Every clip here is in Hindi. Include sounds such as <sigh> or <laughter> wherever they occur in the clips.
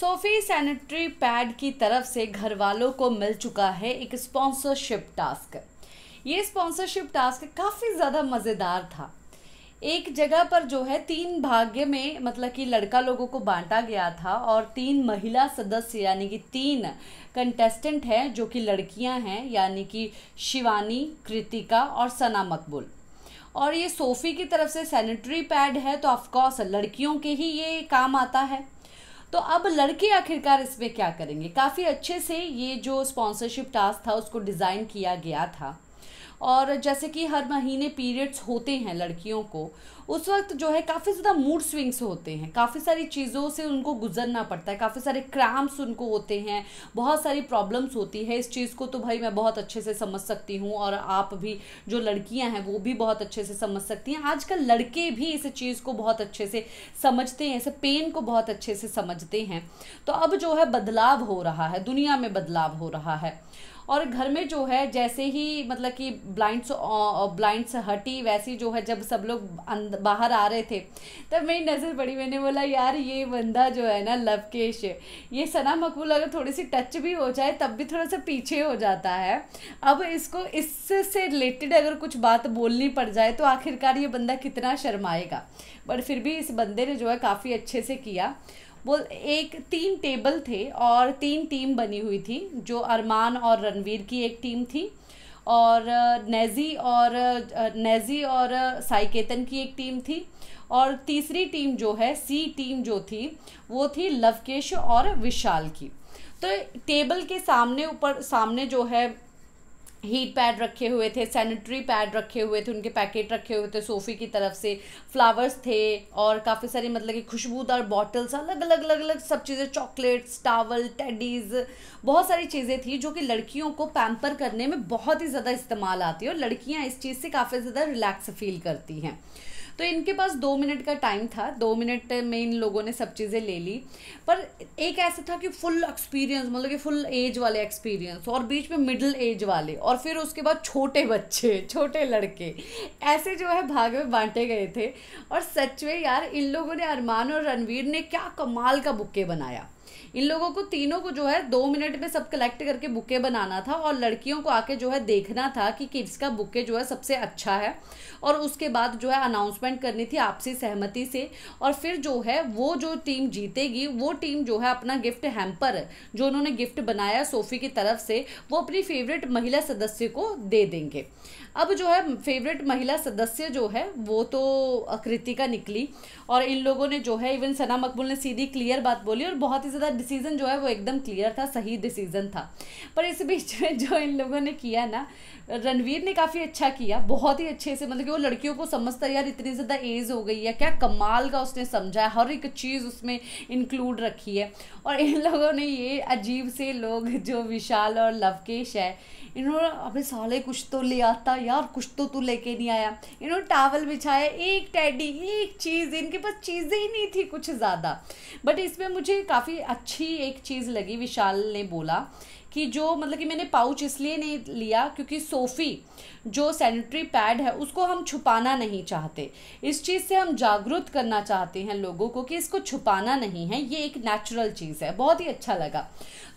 सोफी सैनिटरी पैड की तरफ से घर वालों को मिल चुका है एक स्पॉन्सरशिप टास्क ये स्पॉन्सरशिप टास्क काफ़ी ज़्यादा मज़ेदार था एक जगह पर जो है तीन भाग्य में मतलब कि लड़का लोगों को बांटा गया था और तीन महिला सदस्य यानी कि तीन कंटेस्टेंट हैं जो कि लड़कियां हैं यानी कि शिवानी कृतिका और सना मकबूल और ये सोफ़ी की तरफ से सैनिटरी पैड है तो ऑफकोर्स लड़कियों के ही ये काम आता है तो अब लड़के आखिरकार इसमें क्या करेंगे काफ़ी अच्छे से ये जो स्पॉन्सरशिप टास्क था उसको डिज़ाइन किया गया था और जैसे कि हर महीने पीरियड्स होते हैं लड़कियों को उस वक्त जो है काफ़ी ज़्यादा मूड स्विंग्स होते हैं काफ़ी सारी चीज़ों से उनको गुजरना पड़ता है काफ़ी सारे क्रैम्प्स उनको होते हैं बहुत सारी प्रॉब्लम्स होती है इस चीज़ को तो भाई मैं बहुत अच्छे से समझ सकती हूँ और आप भी जो लड़कियाँ हैं वो भी बहुत अच्छे से समझ सकती हैं आजकल लड़के भी इस चीज़ को बहुत अच्छे से समझते हैं इस पेन को बहुत अच्छे से समझते हैं तो अब जो है बदलाव हो रहा है दुनिया में बदलाव हो रहा है और घर में जो है जैसे ही मतलब कि ब्लाइंड्स ब्लाइंड्स हटी वैसी जो है जब सब लोग बाहर आ रहे थे तब मेरी नज़र पड़ी मैंने बोला यार ये बंदा जो है ना लवकेश ये सना मकबूल अगर थोड़ी सी टच भी हो जाए तब भी थोड़ा सा पीछे हो जाता है अब इसको इससे रिलेटेड अगर कुछ बात बोलनी पड़ जाए तो आखिरकार ये बंदा कितना शर्माएगा बट फिर भी इस बंदे ने जो है काफ़ी अच्छे से किया वो एक तीन टेबल थे और तीन टीम बनी हुई थी जो अरमान और रणवीर की एक टीम थी और नेजी और नेजी और साइकेतन की एक टीम थी और तीसरी टीम जो है सी टीम जो थी वो थी लवकेश और विशाल की तो टेबल के सामने ऊपर सामने जो है हीट पैड रखे हुए थे सैनिटरी पैड रखे हुए थे उनके पैकेट रखे हुए थे सोफ़े की तरफ से फ्लावर्स थे और काफ़ी सारी मतलब कि खुशबूदार बॉटल्स अलग अलग अलग अलग सब चीज़ें चॉकलेट्स टावल टेडीज़ बहुत सारी चीज़ें थी जो कि लड़कियों को पैम्पर करने में बहुत ही ज़्यादा इस्तेमाल आती है और लड़कियाँ इस चीज़ से काफ़ी ज़्यादा रिलैक्स फील करती हैं तो इनके पास दो मिनट का टाइम था दो मिनट में इन लोगों ने सब चीज़ें ले ली पर एक ऐसा था कि फुल एक्सपीरियंस मतलब कि फुल एज वाले एक्सपीरियंस और बीच में मिडिल एज वाले और फिर उसके बाद छोटे बच्चे छोटे लड़के ऐसे जो है भाग में बांटे गए थे और सच में यार इन लोगों ने अरमान और रणवीर ने क्या कमाल का बुक्के बनाया इन लोगों को तीनों को जो है दो मिनट में सब कलेक्ट करके बुके बनाना था और लड़कियों को आके जो है देखना था कि किड्स का बुके जो है सबसे अच्छा है और उसके बाद जो है अनाउंसमेंट करनी थी आपसी सहमति से और फिर जो है वो जो टीम जीतेगी वो टीम जो है अपना गिफ्ट हैम्पर जो उन्होंने गिफ्ट बनाया सोफी की तरफ से वो अपनी फेवरेट महिला सदस्य को दे देंगे अब जो है फेवरेट महिला सदस्य जो है वो तो कृतिका निकली और इन लोगों ने जो है इवन सना मकबूल ने सीधी क्लियर बात बोली और बहुत ही ज़्यादा डिसीज़न जो है वो एकदम क्लियर था सही डिसीज़न था पर इस बीच में <laughs> जो इन लोगों ने किया ना रणवीर ने काफ़ी अच्छा किया बहुत ही अच्छे से मतलब कि वो लड़कियों को समझता यार इतनी ज़्यादा एज हो गई है क्या कमाल का उसने समझा है हर एक चीज़ उसमें इंक्लूड रखी है और इन <laughs> लोगों ने ये अजीब से लोग <laughs> जो विशाल और लवकेश है इन्होंने अपने साले कुछ तो ले आता यार कुछ तो तू लेके नहीं आया इन्होंने टावल बिछाया एक टैडी एक चीज़ इनके पास चीज़ें ही नहीं थी कुछ ज़्यादा बट इसमें मुझे काफ़ी अच्छा अच्छी एक चीज़ लगी विशाल ने बोला कि जो मतलब कि मैंने पाउच इसलिए नहीं लिया क्योंकि सोफ़ी जो सैनिटरी पैड है उसको हम छुपाना नहीं चाहते इस चीज़ से हम जागरूक करना चाहते हैं लोगों को कि इसको छुपाना नहीं है ये एक नेचुरल चीज़ है बहुत ही अच्छा लगा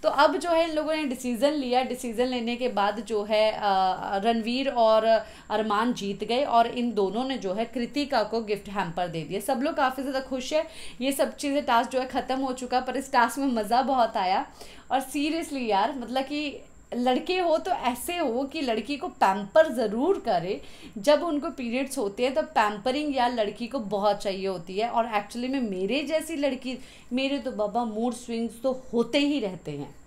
तो अब जो है इन लोगों ने डिसीज़न लिया डिसीज़न लेने के बाद जो है रणवीर और अरमान जीत गए और इन दोनों ने जो है कृतिका को गिफ्ट हैम्पर दे दिया सब लोग काफ़ी ज़्यादा खुश है ये सब चीज़ें टास्क जो है ख़त्म हो चुका पर इस टास्क में मज़ा बहुत आया और सीरियसली यार मतलब कि लड़के हो तो ऐसे हो कि लड़की को पैम्पर ज़रूर करे जब उनको पीरियड्स होते हैं तो पैम्परिंग यार लड़की को बहुत चाहिए होती है और एक्चुअली में मेरे जैसी लड़की मेरे तो बाबा मूड स्विंग्स तो होते ही रहते हैं